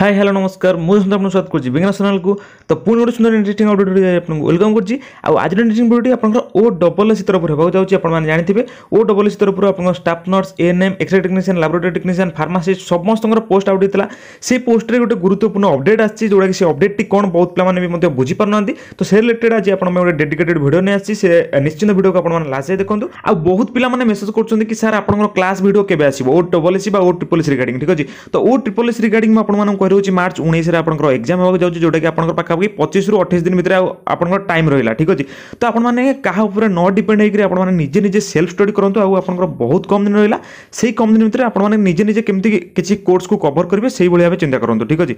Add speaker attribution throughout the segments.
Speaker 1: hi hello नमस्कार मुझे आपको स्वागत करती विज्ञान चैनल को तो पुणी गोटे सुंदर इंटरेस्ट अपडेट आपको वेलकम कर आज आज अपडेट आपको ओ डबल सी तरफ होगा जाऊँच आपने जानते ओ डबल सी तरफ आप staff nurse N M x ray technician laboratory technician pharmacist समस्त पोस्ट आउट होता से पोस्ट में गोटे गुरुत्वपूर्ण अपडेट आउटा से अपडेट कौन बहुत पे भी बुझीपार ना तो से रिलेटेड आज आप गोटे डेडिकेटेड भिडियो नहीं आसी से निश्चित भिडियो को आप लास्ट जाए देखते आ बहुत पाला मेसेज करते कि सर आप क्लास भिडियो के double AC O triple S regard ठीक है तो ओ ट्रिपल एसी रिगार्ड में आप ପରେ ହେଉଛି ମାର୍ଚ୍ଚ ଉଣେଇଶରେ ଆପଣଙ୍କର ଏକ୍ଜାମ୍ ହେବାକୁ ଯାଉଛି ଯେଉଁଟାକି ଆପଣଙ୍କର ପାଖାପାଖି ପଚିଶରୁ ଅଠେଇଶ ଦିନ ଭିତରେ ଆପଣଙ୍କର ଟାଇମ୍ ରହିଲା ଠିକ୍ ଅଛି ତ ଆପଣମାନେ କାହା ଉପରେ ନ ଡିପେଣ୍ଡ ହେଇକରି ଆପଣମାନେ ନିଜେ ନିଜେ ସେଲ୍ଫ ଷ୍ଟଡି କରନ୍ତୁ ଆଉ ଆପଣଙ୍କର ବହୁତ କମ୍ ଦିନ ରହିଲା ସେଇ କମ୍ ଦିନ ଭିତରେ ଆପଣମାନେ ନିଜେ ନିଜେ କେମିତି କିଛି କୋର୍ସକୁ କଭର୍ କରିବେ ସେଇଭଳି ଭାବେ ଚିନ୍ତା କରନ୍ତୁ ଠିକ୍ ଅଛି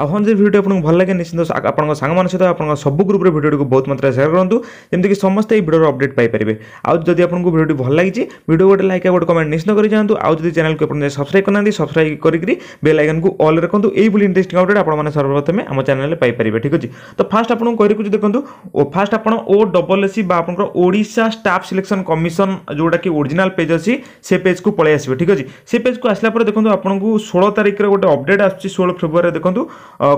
Speaker 1: ଆଉ ହଁ ଯଦି ଭିଡ଼ିଓଟି ଆପଣଙ୍କୁ ଭଲ ଲାଗେ ନିଶ୍ଚିନ୍ତ ଆପଣଙ୍କ ସାଙ୍ଗମାନଙ୍କ ସହିତ ଆପଣଙ୍କ ସବୁ ଗ୍ରୁପ୍ରେ ଭିଡ଼ିଓଟିକୁ ବହୁତ ମାତ୍ରାରେ ସେୟାର କରନ୍ତୁ ଯେମିତିକି ସମସ୍ତେ এই ভিডিওর অপডেট পাইপারে আউ যদি আপনার ভিডিওটি ভাল লাগিছে ভিডিও গোটে লাইক গোটে কমেন্ট নিশ্চিত করে যাতে আউ যদি চ্যানেলকে আপনার সবসক্রাইব করে না সবসক্রাইব করি বেল আইকনকে অল রাখুন এই ফুল ইন্টারেস্টিং আপডেট আপনার সর্বপ্রথমে আমার চ্যানেলে পাইপারে ঠিক আছে তো ফার্স্ট আপনার কহিরকু দেখুন ও ফার্স্ট আপনার ও ডবল এসি বা আপনার ওড়শা স্টাফ সিলেকশন কমিশন যেটা কি অরিজিনাল পেজ অছি সে পেজকু পলাই আসবে ঠিক আছে সে পেজকু আসলা পরে দেখুন আপনার ষোল তারিখের গোটে অপডেট আসছে ষোল ফেব্রুয়ারি দেখুন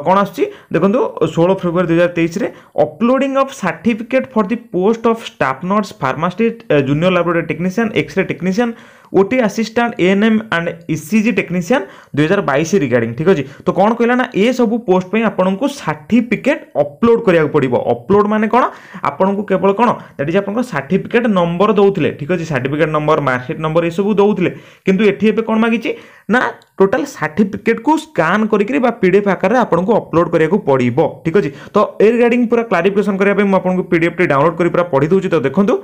Speaker 1: কোণ আসছে দেখুন ষোল ফেব্রুয়ারি দুই হাজার তেইশে uploading of certificate for the post of staff nurse pharmacist junior laboratory technician X ray technician OT assistant A N M and ECG technician ଦୁଇହଜାର ବାଇଶ ରିଗାର୍ଡ଼ିଂ ଠିକ୍ ଅଛି ତ କ'ଣ କହିଲା ନା ଏସବୁ ପୋଷ୍ଟ ପାଇଁ ଆପଣଙ୍କୁ ସାର୍ଟିଫିକେଟ୍ ଅପଲୋଡ଼ କରିବାକୁ ପଡ଼ିବ ଅପଲୋଡ଼ ମାନେ କ'ଣ ଆପଣଙ୍କୁ କେବଳ କ'ଣ ଦ୍ୟାଟ୍ ଇଜ୍ ଆପଣଙ୍କ ସାର୍ଟିଫିକେଟ୍ ନମ୍ବର ଦେଉଥିଲେ ଠିକ୍ ଅଛି ସାର୍ଟିଫିକେଟ୍ ନମ୍ବର ମାର୍କସିଟ୍ ନମ୍ବର ଏସବୁ ଦେଉଥିଲେ କିନ୍ତୁ ଏଠି ଏବେ କ'ଣ ମାଗିଛି ନା ଟୋଟାଲ୍ ସାର୍ଟିଫିକେଟ୍କୁ ସ୍କାନ୍ କରିକି ବା ପି ଡି ଏଫ୍ ଆକାରରେ ଆପଣଙ୍କୁ ଅପଲୋଡ଼ କରିବାକୁ ପଡ଼ିବ ଠିକ୍ ଅଛି ତ ଏ ରିଗାର୍ଡ଼ିଂ ପୁରା କ୍ଲାରିଫିକେସନ୍ କରିବା ପାଇଁ ମୁଁ ଆପଣଙ୍କୁ ପିଡ଼ିଏଫ୍ଟି ଡାଉନଲୋଡ଼ କରି ପୁରା ପଢ଼ି ଦେଉଛି ତ ଦେଖନ୍ତୁ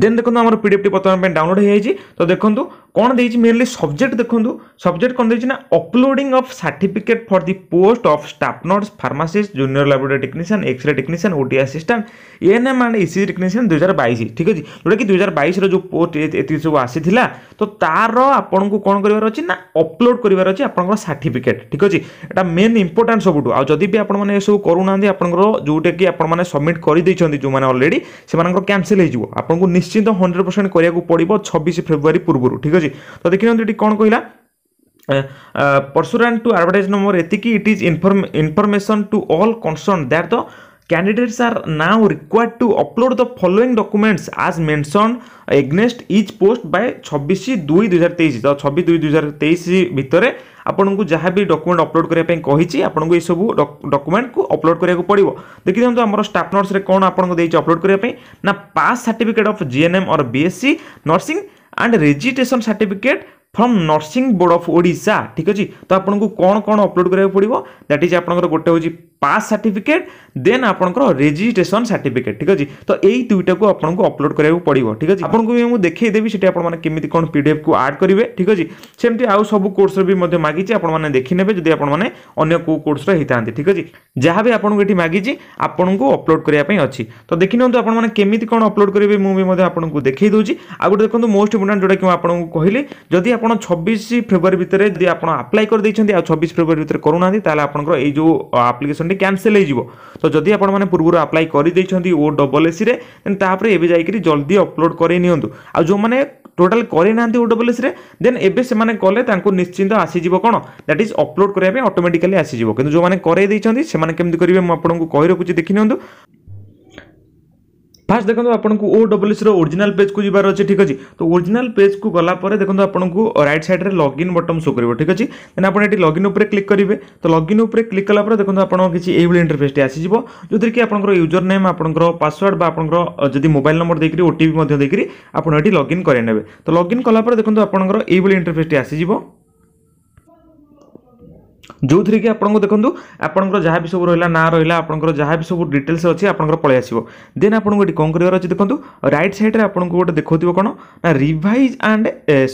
Speaker 1: দেন দেখুন আমার পিডিএফটি ବର୍ତ୍ତମାନ ପାଇଁ ଡାଉନଲୋଡ୍ ହେଇଯାଇଛି ତ ଦେଖନ୍ତୁ କ'ଣ ଦେଇଛି ମେନଲି ସବଜେକ୍ଟ ଦେଖନ୍ତୁ ସବଜେକ୍ଟ କ'ଣ ଦେଇଛି ନା uploading of certificate for the post of staff nurse pharmacist junior laboratory technician x ray technician OT assistant ANM and EC technician ଦୁଇ ହଜାର ବାଇଶ ଠିକ୍ ଅଛି ଯେଉଁଟାକି ଦୁଇ ହଜାର ବାଇଶର ଯେଉଁ ପୋଷ୍ଟ ଏତିକି ସବୁ ଆସିଥିଲା ତ ତା'ର ଆପଣଙ୍କୁ କ'ଣ କରିବାର ଅଛି ନା ଅପଲୋଡ଼ କରିବାର ଅଛି ଆପଣଙ୍କର ସାର୍ଟିଫିକେଟ୍ ଠିକ୍ ଅଛି ଏଇଟା ମେନ୍ ଇମ୍ପୋର୍ଟାଣ୍ଟ ସବୁଠୁ ଆଉ ଯଦି ବି ଆପଣମାନେ ଏସବୁ କରୁନାହାନ୍ତି ଆପଣଙ୍କର ଯେଉଁଟାକି ଆପଣମାନେ ସବମିଟ୍ କରିଦେଇଛନ୍ତି ଯେଉଁମାନେ ଅଲରେଡ଼ି ସେମାନଙ୍କର କ୍ୟାନସେଲ୍ ହେଇଯିବ ଆପଣଙ୍କୁ ନିଶ୍ଚିନ୍ତ হন্ড্রেড ପରସେଣ୍ଟ କରିବାକୁ ପଡ଼ିବ ଛବିଶ ଫେବୃଆରୀ ପୂର୍ବରୁ ଠିକ୍ ଅଛି ତ ଦେଖିନିଅନ୍ତୁ ଏଠି କ'ଣ କହିଲା ପରଶୁରାନ୍ ଟୁ ଆଡ଼ଭର୍ଟାଇଜ୍ ନମ୍ବର ଏତିକି it is information to all concern that the candidates are now required to upload the following documents as mentioned against each post by 26 2 2023 ତ 26 2 2023 ଭିତରେ ଆପଣଙ୍କୁ ଯାହା ବି ଡକୁମେଣ୍ଟ ଅପଲୋଡ଼ କରିବା ପାଇଁ କହିଛି ଆପଣଙ୍କୁ ଏସବୁ ଡକୁମେଣ୍ଟକୁ ଅପଲୋଡ଼ କରିବାକୁ ପଡ଼ିବ ଦେଖିଦିଅନ୍ତୁ ଆମର ଷ୍ଟାଫ୍ ନର୍ସରେ କ'ଣ ଆପଣଙ୍କୁ ଦେଇଛି ଅପଲୋଡ଼ କରିବା ପାଇଁ ନା pass certificate of GNM or BSc nursing and registration certificate from nursing board of Odisha ঠিক আছে তো আপনার কোণ কোণ অপলোড করা পড়ব দ্যাট ইজ আপনার গোটে হচ্ছে পাস সার্টিফিকেট দেন আপনার রেজিষ্ট্রেসন সার্টিফিকেট ঠিক আছে তো এই দুইটা আপনার অপলোড করা পড়ব ঠিক আছে আপনার মু দেখাই দেবি সেটি আপনার কেমিতি কোণ পিডিএফ কু আড করবে ঠিক আছে সেমতি আউ সব কোর্সর বি মাগিছি আপনার দেখি নেবে যদি আপনার অন্য কেউ কোর্সর হয়ে থাকে ঠিক আছে যা বি আপনার এটি মাগিছি আপনার অপলোড করা অছি তো দেখি নিউ আপনার কেমিতি কোণ অপলোড করবে মু আপনার দেখাই দেছি আগে দেখুন মোস্ট ইম্পর্টাট যেটা কি আপনার কহিলি যদি আপনার ছবিশ ফেব্রুয়ারি ভিতরে যদি আপনার আপ্লাই করে দিয়েছেন আর ছবিশ ফেব্রুয়ারি ভিতরে করু না তাহলে আপনার এই যে আপ্লিকেশনটি সেটি କ୍ୟାନସେଲ୍ ହେଇଯିବ ତ ଯଦି ଆପଣମାନେ ପୂର୍ବରୁ ଆପ୍ଲାଏ କରିଦେଇଛନ୍ତି ଓ ଡବଲ୍ ଏସ୍ସିରେ ଦେନ୍ ତାପରେ ଏବେ ଯାଇକରି ଜଲ୍ଦି ଅପଲୋଡ଼ କରେଇ ନିଅନ୍ତୁ ଆଉ ଯେଉଁମାନେ ଟୋଟାଲ୍ କରିନାହାନ୍ତି ଓ ଡବଲ୍ ଏସ୍ରେ ଦେନ୍ ଏବେ ସେମାନେ କଲେ ତାଙ୍କୁ ନିଶ୍ଚିନ୍ତ ଆସିଯିବ କ'ଣ ଦ୍ୟାଟ୍ ଇଜ୍ ଅପଲୋଡ଼ କରିବା ପାଇଁ ଅଟୋମେଟିକାଲି ଆସିଯିବ କିନ୍ତୁ ଯେଉଁମାନେ କରେଇ ଦେଇଛନ୍ତି ସେମାନେ କେମିତି କରିବେ ମୁଁ ଆପଣଙ୍କୁ କହି ରଖୁଛି ଦେଖିନିଅନ୍ତୁ ফার্স্ট দেখুন আপনার ও ডবলসির ওরিজিনাল পেজ কু যার অছে ঠিক আছে তো ওরিজিনাল পেজ কু গলাপরে দেখুন আপনার রাইট সাইড্রে লগ ইন বটন শো করব ঠিক আছে দেন আপনার এটি লগ ইন উপরে ক্লিক করবে তো লগ ইন উপরে ক্লিক কলাপরে দেখুন আপনার কিছু এইভাবে ইন্টরফেসটি আসিযোগ যেটি কি আপনার ইউজর নেম আপনার পাসওয়ার্ড বা আপনার যদি মোবাইল নম্বর দিয়ে ওটিপি দিয়ে আপনার এটি লগ ইন করে নেবে তো লগ ইন কলাপরে দেখুন আপনার এইভাবে ইন্টরফেসটি আসিযোগ ଯେଉଁଥିରେ କି ଆପଣଙ୍କୁ ଦେଖନ୍ତୁ ଆପଣଙ୍କର ଯାହା ବି ସବୁ ରହିଲା ନାଁ ରହିଲା ଆପଣଙ୍କର ଯାହା ବି ସବୁ ଡିଟେଲ୍ସ ଅଛି ଆପଣଙ୍କର ପଳେଇ ଆସିବ ଦେନ୍ ଆପଣଙ୍କୁ ଏଠି କ'ଣ କରିବାର ଅଛି ଦେଖନ୍ତୁ ରାଇଟ୍ ସାଇଡ଼୍ରେ ଆପଣଙ୍କୁ ଗୋଟେ ଦେଖାଉଥିବ କ'ଣ ନା revise and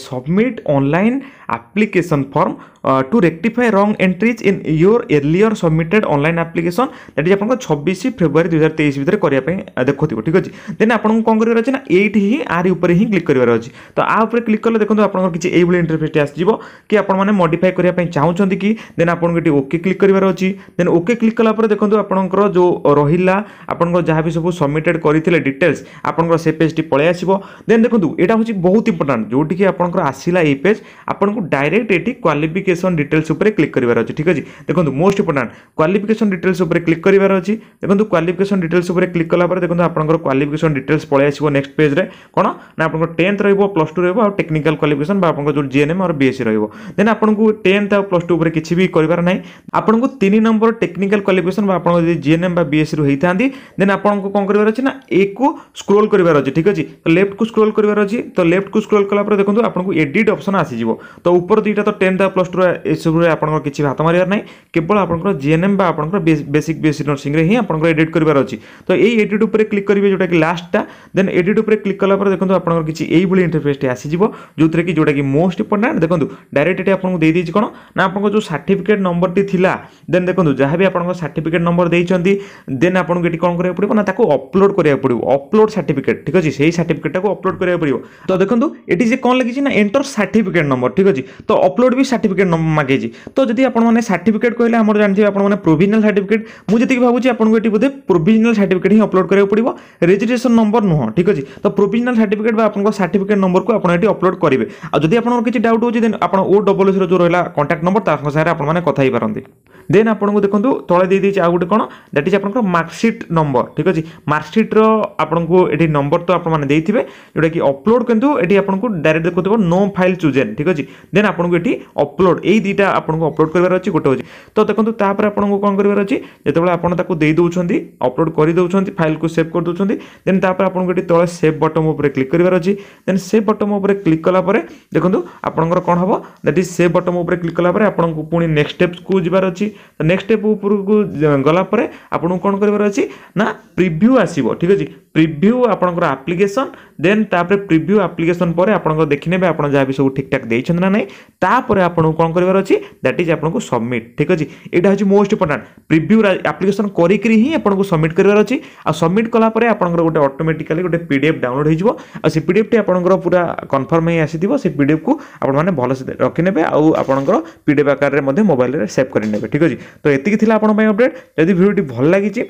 Speaker 1: submit online application form uh, to rectify wrong entries in your earlier submitted online application that is ଆପଣଙ୍କ ଛବିଶ ଫେବୃଆରୀ ଦୁଇ ହଜାର ତେଇଶ ଭିତରେ କରିବା ପାଇଁ ଦେଖୁଥିବ ଠିକ୍ ଅଛି ଦେନ୍ ଆପଣଙ୍କୁ କ'ଣ କରିବାର ଅଛି ନା ଏଇଠି ହିଁ ଆରି ଉପରେ ହିଁ କ୍ଲିକ୍ କରିବାର ଅଛି ତ ଆ ଉପରେ କ୍ଲିକ୍ କଲେ ଦେଖନ୍ତୁ ଆପଣଙ୍କର କିଛି ଏଇଭଳି ଇଣ୍ଟରଫେସ୍ଟି ଆସିଯିବ କି ଆପଣମାନେ ମଡିଫାଏ କରିବା ପାଇଁ ଚାହୁଁଛନ୍ତି କି ଦେନ୍ ଆପଣଙ୍କୁ ଏଠି ଓକେ କ୍ଲିକ୍ କରିବାର ଅଛି ଦେନ୍ ଓକେ କ୍ଲିକ୍ କଲା ପରେ ଦେଖନ୍ତୁ ଆପଣଙ୍କର ଯେଉଁ ରହିଲା ଆପଣଙ୍କର ଯାହା ବି ସବୁ ସବମିଟେଡ୍ କରିଥିଲେ ଡିଟେଲ୍ସ ଆପଣଙ୍କର ସେ ପେଜ୍ଟି ପଳେଇ ଆସିବ ଦେନ୍ ଦେଖନ୍ତୁ ଏଇଟା ହେଉଛି ବହୁତ ଇମ୍ପୋର୍ଟାଣ୍ଟ ଯେଉଁଠିକି ଆପଣଙ୍କର ଆସିଲା ଏଇ ପେଜ୍ ଆପଣଙ୍କୁ ଡାଇରେକ୍ଟ ଏଠି କ୍ୱାଲିଫିକେସନ୍ क्वाफिकेसन डिटेल्स क्लिक करार अच्छे ठीक अच्छे देखो most important qualification details click करार अच्छे देखो क्वाफिकेसन डिटेल्स क्लिक कलापर देखो आप qualification details please next page रे कौन ना आपको टेन्थ रोह प्लस टू रोह टेक्निकल क्वाफिकेसन आपको जो जेएनएम और बीएससी रोह दे टेन्थ आ प्लस टू पर किसी भी करार ना आपको तीन नंबर टेक्निकल क्वाफिकेसन आपको जीएनएम बीएससी होता देन आपको कौन करार एक स्क्रोल कर ठीक अच्छे लेफ्ट को स्क्रोल कर तो लेफ्ट को स्क्रोल कला देखो आपको एडिट अप्सन आसो तो ऊपर दुटा तो टेन्थ प्लस ଏସବୁରେ ଆପଣଙ୍କର କିଛି ହାତ ମାରିବାର ନାହିଁ କେବଳ ଆପଣଙ୍କର ଜିଏନ୍ଏମ୍ ବା ଆପଣଙ୍କର ବେସିକ୍ ବେସ୍ ନର୍ସିଂରେ ହିଁ ଆପଣଙ୍କର ଏଡ଼ିଟ୍ କରିବାର ଅଛି ତ ଏଇ ଏଡ଼ିଟ୍ ଉପରେ କ୍ଲିକ୍ କରିବେ ଯେଉଁଟାକି ଲାଷ୍ଟଟା ଦେନ୍ ଏଡ଼ିଟ୍ ଉପରେ କ୍ଲିକ୍ କଲା ପରେ ଦେଖନ୍ତୁ ଆପଣଙ୍କର କିଛି ଏଇଭଳି ଇଣ୍ଟରଫେସ୍ଟି ଆସିଯିବ ଯେଉଁଥିରେ କି ଯେଉଁଟାକି ମୋଷ୍ଟ ଇମ୍ପୋର୍ଟାଣ୍ଟ ଦେଖନ୍ତୁ ଡାଇରେକ୍ଟ ଏଠି ଆପଣଙ୍କୁ ଦେଇଦେଇଛି କ'ଣ ନା ଆପଣଙ୍କ ଯେଉଁ ସାର୍ଟିଫିକେଟ୍ ନମ୍ବରଟି ଥିଲା ଦେନ୍ ଦେଖନ୍ତୁ ଯାହା ବି ଆପଣଙ୍କ ସାର୍ଟିଫିକେଟ୍ ନମ୍ବର ଦେଇଛନ୍ତି ଦେନ୍ ଆପଣଙ୍କୁ ଏଠି କ'ଣ କରିବାକୁ ପଡ଼ିବ ନା ତାକୁ ଅପଲୋଡ଼ କରିବାକୁ ପଡ଼ିବ ଅପଲୋଡ଼ ସାର୍ଟିଫିକେଟ୍ ଠିକ୍ ଅଛି ସେଇ ସାର୍ଟିଫିକେଟ୍ଟାକୁ ଅପଲୋଡ଼ କରିବାକୁ ପଡ଼ିବ ତ ଦେଖନ୍ତୁ ଏଠି ସେ କ'ଣ ଲାଗିଛି ନା ଏଣ୍ଟର ସାର୍ଟିଫିକେଟ୍ ନମ୍ବର ଠିକ୍ ଅଛି ତ ଅପଲୋଡ଼ ବି ସାର୍ଟିଫିକେଟ୍ মাগিছি তো যদি আপনার সার্টিফিকেট কহিলে আমার জানি আপনার প্রোভিজনাল সার্টিফিকেট মু যেত ভাবুছি আপনার এটি বোধে প্রোভিজনাল সার্টিফিকেট হি অপলোড করা পড়ব রেজিষ্ট্রেসন নম্বর নুহ ঠিক আছে তো প্রোভিজনাল সার্টিফিকেট বা আপনার সার্টিফিকেট নম্বরকে আপনার এটি অপলোড করবে আর যদি আপনার কিছু ডাউট হচ্ছে দেন আপনার ও ডবল এসর যে রা কন্টাক্ট নম্বর তাঙ্ক সাথে আপনার কথা হয়ে পারতে দেন আপনার দেখুন তলে দিয়ে দিয়েছি আউ গোটে কোণ দ্যাট ইজ আপনার মার্কসিট নম্বর ঠিক আছে মার্কসিটর আপনার এটি নম্বর তো আপনার দিয়ে যেটা কি অপলোড কিন্তু এটি আপনার ডাইরেক্ট দেখুব নো ফাইল চুজেন ঠিক আছে দেন আপনার এটি অপলোড এই দুইটা আপনার অপলোড করবার অ গোটে হচ্ছে তো দেখুন তাপরে আপনার কম করবার অ যেতবে আপনার তাকে দিয়ে দেছেন অপলোড করে দেছেন ফাইলকে সেভ করে দেছেন দেন তাপরে আপনার এটি তলে সেভ বটম উপরে ক্লিক করবার অ দেন সেভ বটম উপরে ক্লিক কলাপরে দেখুন আপনার কম হব দ্যাট ইজ সেভ বটম উপরে ক্লিক কলাপরে আপনার পুঁ নেক্সট স্টেপসু যাবার অ নেক্সট ଷ୍ଟେପ୍ ଉପରକୁ ଗଲାପରେ ଆପଣଙ୍କୁ କ'ଣ କରିବାର ଅଛି ନା ପ୍ରିଭ୍ୟୁ ଆସିବ ଠିକ୍ ଅଛି প্রিভ্যু আপনার আপ্লিকেসন দেন তাপরে প্রিভ্যু আপ্লিকেসন পরে আপনার দেখিনেবে আপনার যা বি সব ঠিকঠাক দিয়েছেন না নাই তাপরে আপনার কম করবার অছি দ্যাট ইজ আপনার সবমিট ঠিক আছে এটা হচ্ছে মোস্ট ইম্পর্টাট প্রিভ্যু আপ্লিকেসন করিকি হি আপনার সবমিট করবার অছি আর সবমিট কলাপরে আপনার গোটে অটোমেটিকালি গোটে পিডিএফ ডাউনলোড হয়ে যাব আর সে পিডিএফটি আপনার পুরা কনফর্ম হয়ে আসিথিব সে পিডিএফ কু আপনার ভালসে রখিনেবে আপনার পিডিএফ আকারে মোবাইলের সেভ করে নেবে ঠিক আছে তো এতিকি লা আপনার আপডেট যদি ভিডিওটি ভাল লাগিছে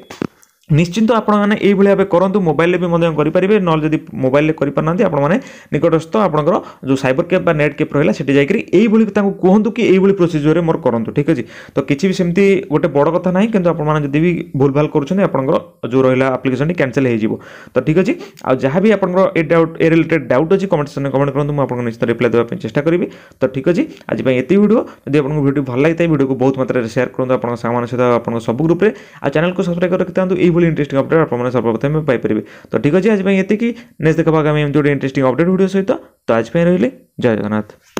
Speaker 1: ନିଶ୍ଚିନ୍ତ ଆପଣମାନେ ଏଇଭଳି ଭାବେ କରନ୍ତୁ ମୋବାଇଲରେ ବି ମଧ୍ୟ କରିପାରିବେ ନହେଲେ ଯଦି ମୋବାଇଲରେ କରିପାରୁନାହାନ୍ତି ଆପଣମାନେ ନିକଟସ୍ଥ ଆପଣଙ୍କର ଯେଉଁ ସାଇବର କ୍ୟାବ୍ ବା ନେଟ୍ କ୍ୟାପ୍ ରହିଲା ସେଠି ଯାଇକରି ଏଇଭଳି ତାଙ୍କୁ କୁହନ୍ତୁ କି ଏଇଭଳି ପ୍ରୋସିଜିଓରେ ମୋର କରନ୍ତୁ ଠିକ୍ ଅଛି ତ କିଛି ବି ସେମିତି ଗୋଟେ ବଡ଼ କଥା ନାହିଁ କିନ୍ତୁ ଆପଣମାନେ ଯଦି ବି ଭୁଲଭାଲ କରୁଛନ୍ତି ଆପଣଙ୍କର ଯେଉଁ ରହିଲା ଆପ୍ଲିକେସନଟି କ୍ୟାନସଲ୍ ହେଇଯିବ ତ ଠିକ୍ ଅଛି ଆଉ ଯାହା ବି ଆପଣଙ୍କର ଏ ଡାଉଟ୍ ଏ ରିଲେଟେଡ଼ ଡାଉଟ୍ ଅଛି କମେଣ୍ଟ ସେକ୍ସନରେ କମେଣ୍ଟ କରନ୍ତୁ ମୁଁ ଆପଣଙ୍କୁ ନିଶ୍ଚିତ ରିପ୍ଲାଏ ଦେବା ପାଇଁ ଚେଷ୍ଟା କରିବି ତ ଠିକ୍ ଅଛି ଆଜି ପାଇଁ ଏତିକି ଭିଡ଼ିଓ ଯଦି ଆପଣଙ୍କୁ ଭିଡ଼ିଓ ଭଲ ଲାଗିଥାଏ ଭିଡ଼ିଓକୁ ବହୁତ ମାତ୍ରାରେ ସେୟାର କରନ୍ତୁ ଆପଣଙ୍କ ସାଙ୍ଗମାନଙ୍କ ସହିତ ଆପଣଙ୍କ ସବୁ ଗ୍ରୁପରେ ଆଉ ଚ୍ୟାନେଲକୁ ସବସ୍କ୍ରାଇବ କରି ରଖିଥାନ୍ତୁ ଏଇଭଳି भाई इंटरेस्टिंग अपडेट आपने सर्वप्रथम पापर तो ठीक अच्छे आज ये नेक्स्ट देखा आगे एम गोटे अपडेट भिडियो सहित तो आज रही जय जगन्नाथ